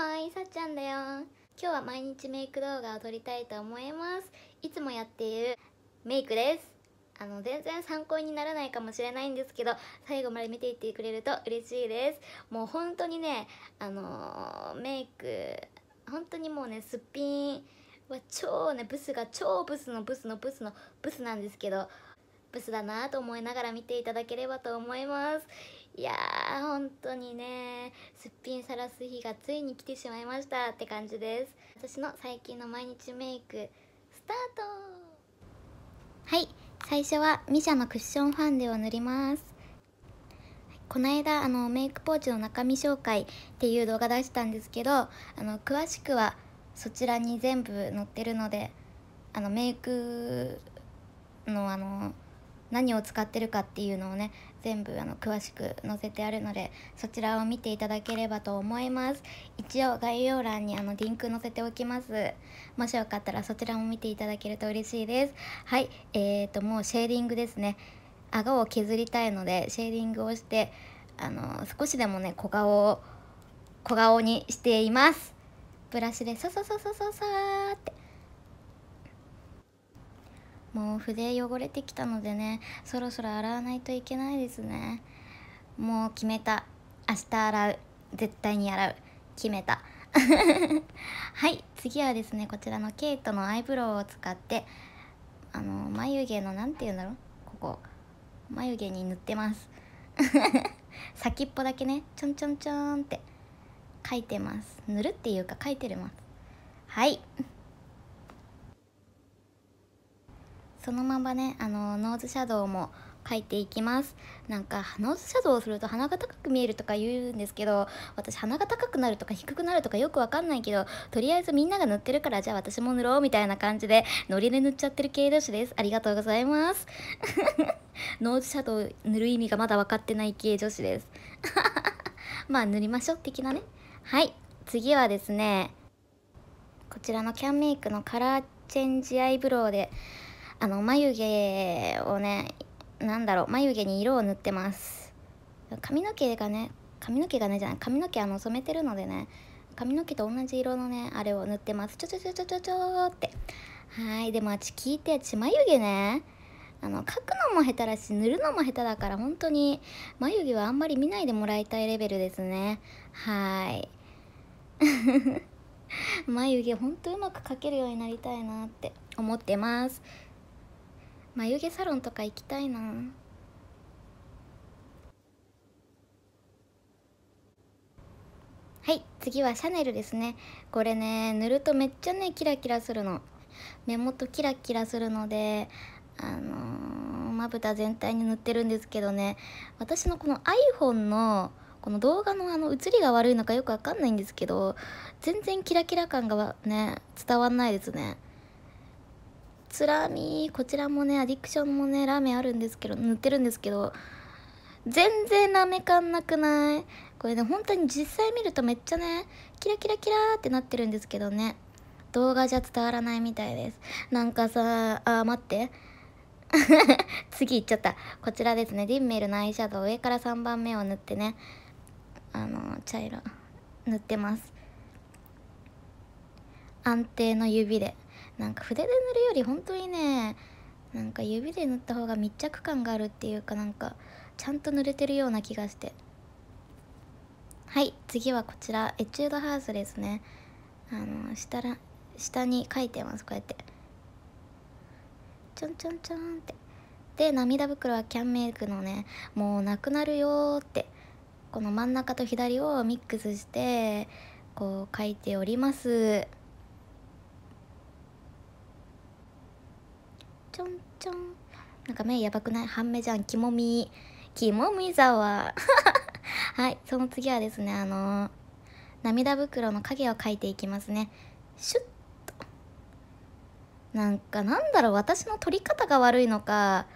はいさっちゃんだよ今日は毎日メイク動画を撮りたいと思いますいつもやっているメイクですあの全然参考にならないかもしれないんですけど最後まで見ていってくれると嬉しいですもう本当にねあのー、メイク本当にもうねすっぴんは超ねブスが超ブスのブスのブスのブスなんですけどブスだなと思いながら見ていただければと思いますいやー本当にねすっぴんさらす日がついに来てしまいましたって感じです私の最近の毎日メイクスタートはい最初は misia のクッションファンデを塗りますこの間あのメイクポーチの中身紹介っていう動画出したんですけどあの詳しくはそちらに全部載ってるのであのメイクのあの何を使ってるかっていうのをね全部あの詳しく載せてあるのでそちらを見ていただければと思います一応概要欄にあのリンク載せておきますもしよかったらそちらも見ていただけると嬉しいですはいえーともうシェーディングですね顎を削りたいのでシェーディングをしてあの少しでもね小顔を小顔にしていますブラシでささささささってもう筆汚れてきたのでねそろそろ洗わないといけないですねもう決めた明日洗う絶対に洗う決めた はい次はですねこちらのケイトのアイブロウを使ってあの眉毛の何て言うんだろうここ眉毛に塗ってます 先っぽだけねちょんちょんちょんって書いてます塗るっていうか書いてるますはいそのままねあのノーズシャドウも描いていきますなんかノーズシャドウをすると鼻が高く見えるとか言うんですけど私鼻が高くなるとか低くなるとかよくわかんないけどとりあえずみんなが塗ってるからじゃあ私も塗ろうみたいな感じでノリで塗っちゃってる系女子ですありがとうございます ノーズシャドウ塗る意味がまだ分かってない系女子です まあ塗りましょう的なねはい次はですねこちらのキャンメイクのカラーチェンジアイブロウであの眉毛をねなんだろう眉毛に色を塗ってます髪の毛がね髪の毛がねじゃない髪の毛あの染めてるのでね髪の毛と同じ色のねあれを塗ってますちょちょちょちょちょちょってはいでもあっち聞いてち眉毛ねあの描くのも下手だし塗るのも下手だから本当に眉毛はあんまり見ないでもらいたいレベルですねはい 眉毛ほんとうまく描けるようになりたいなって思ってます眉毛サロンとか行きたいなはい次はシャネルですねこれね塗るとめっちゃねキラキラするの目元キラキラするのであのー、まぶた全体に塗ってるんですけどね私のこの iPhone のこの動画のあの写りが悪いのかよくわかんないんですけど全然キラキラ感がね伝わんないですねつらみこちらもねアディクションもねラーメンあるんですけど塗ってるんですけど全然ラメ感なくないこれね本当に実際見るとめっちゃねキラキラキラーってなってるんですけどね動画じゃ伝わらないみたいですなんかさあ待って 次行っちゃったこちらですねディンメルのアイシャドウ上から3番目を塗ってねあの茶色塗ってます安定の指でなんか筆で塗るより本当にねなんか指で塗った方が密着感があるっていうかなんかちゃんと塗れてるような気がしてはい次はこちらエチュードハウスですねあの下ら下に書いてますこうやってちょんちょんちょんってで涙袋はキャンメイクのねもうなくなるよってこの真ん中と左をミックスしてこう書いておりますちょんちょんなんか目やばくない半目じゃんキモみキモみざわ はいその次はですねあのー、涙袋の影を描いていきますねシュッとなんかなんだろう私の撮り方が悪いのか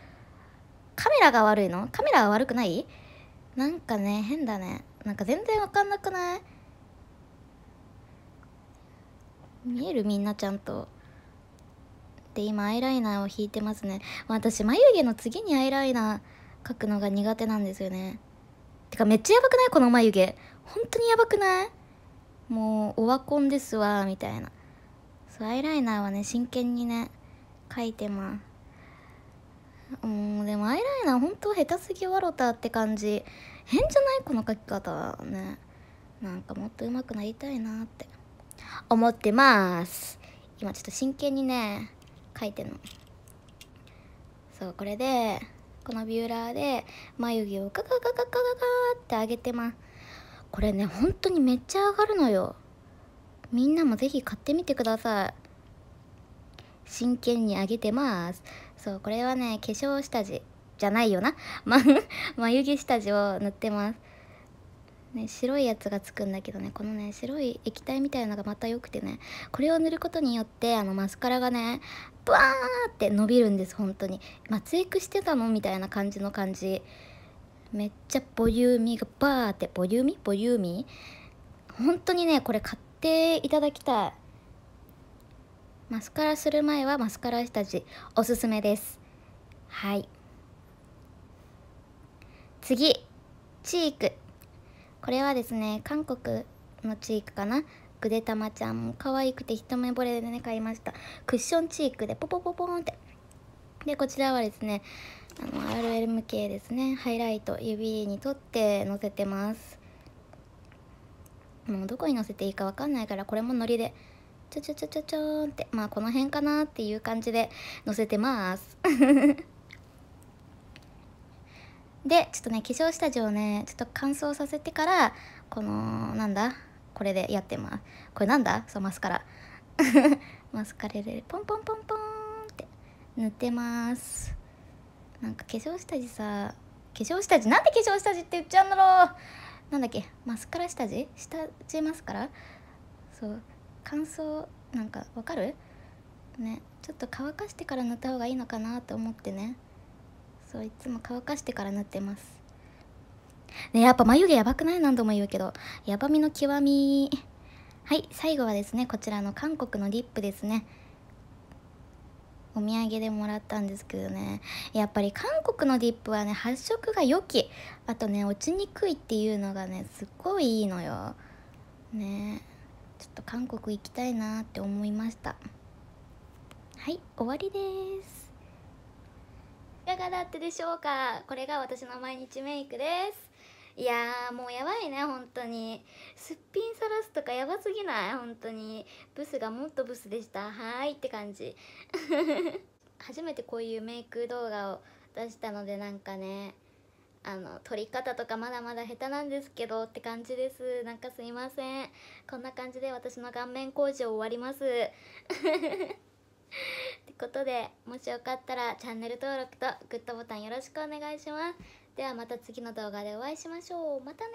カメラが悪いのカメラは悪くないなんかね変だねなんか全然わかんなくない見えるみんなちゃんとで今アイライナーを引いてますね私眉毛の次にアイライナー描くのが苦手なんですよねてかめっちゃやばくないこの眉毛本当にやばくないもうオワコンですわみたいなそうアイライナーはね真剣にね描いてますうんでもアイライナー本当下手すぎ笑たって感じ変じゃないこの描き方ねなんかもっと上手くなりたいなって思ってます今ちょっと真剣にね描いてんのそうこれでこのビューラーで眉毛をカカカカカカカって上げてますこれね本当にめっちゃ上がるのよみんなもぜひ買ってみてください真剣に上げてますそうこれはね化粧下地じゃないよな、ま、眉毛下地を塗ってますね、白いやつがつくんだけどねこのね白い液体みたいなのがまた良くてねこれを塗ることによってあのマスカラがねブワーって伸びるんです本当に松エクしてたのみたいな感じの感じめっちゃボリューミーがバーってボリューミーボリューミー本当にねこれ買っていただきたいマスカラする前はマスカラ下地おすすめですはい次チークこれはですね韓国のチークかなぐでたまちゃんも可愛くて一目惚れでね買いましたクッションチークでポポポポーンってでこちらはですねあの RLM 系ですねハイライト指に取ってのせてますもうどこにのせていいか分かんないからこれもノリでちょちょちょちょちょーんってまあこの辺かなっていう感じでのせてますでちょっとね化粧下地をねちょっと乾燥させてからこのなんだこれでやってますこれなんだそうマスカラ マスカラでポンポンポンポンって塗ってますなんか化粧下地さ化粧下地なんで化粧下地って言っちゃうんだろうなんだっけマスカラ下地下地マスカラそう乾燥なんかわかるねちょっと乾かしてから塗った方がいいのかなと思ってねそういつも乾かしてから塗ってますねやっぱ眉毛やばくない何度も言うけどやばみの極みはい最後はですねこちらの韓国のリップですねお土産でもらったんですけどねやっぱり韓国のディップはね発色が良きあとね落ちにくいっていうのがねすっごいいいのよねちょっと韓国行きたいなって思いましたはい終わりですかがだったでしょうかこれが私の毎日メイクですいやーもうやばいね本当にすっぴんさらすとかやばすぎない本当にブスがもっとブスでしたはーいって感じ 初めてこういうメイク動画を出したのでなんかねあの撮り方とかまだまだ下手なんですけどって感じですなんかすいませんこんな感じで私の顔面工事を終わります ってことでもしよかったらチャンネル登録とグッドボタンよろしくお願いしますではまた次の動画でお会いしましょうまたね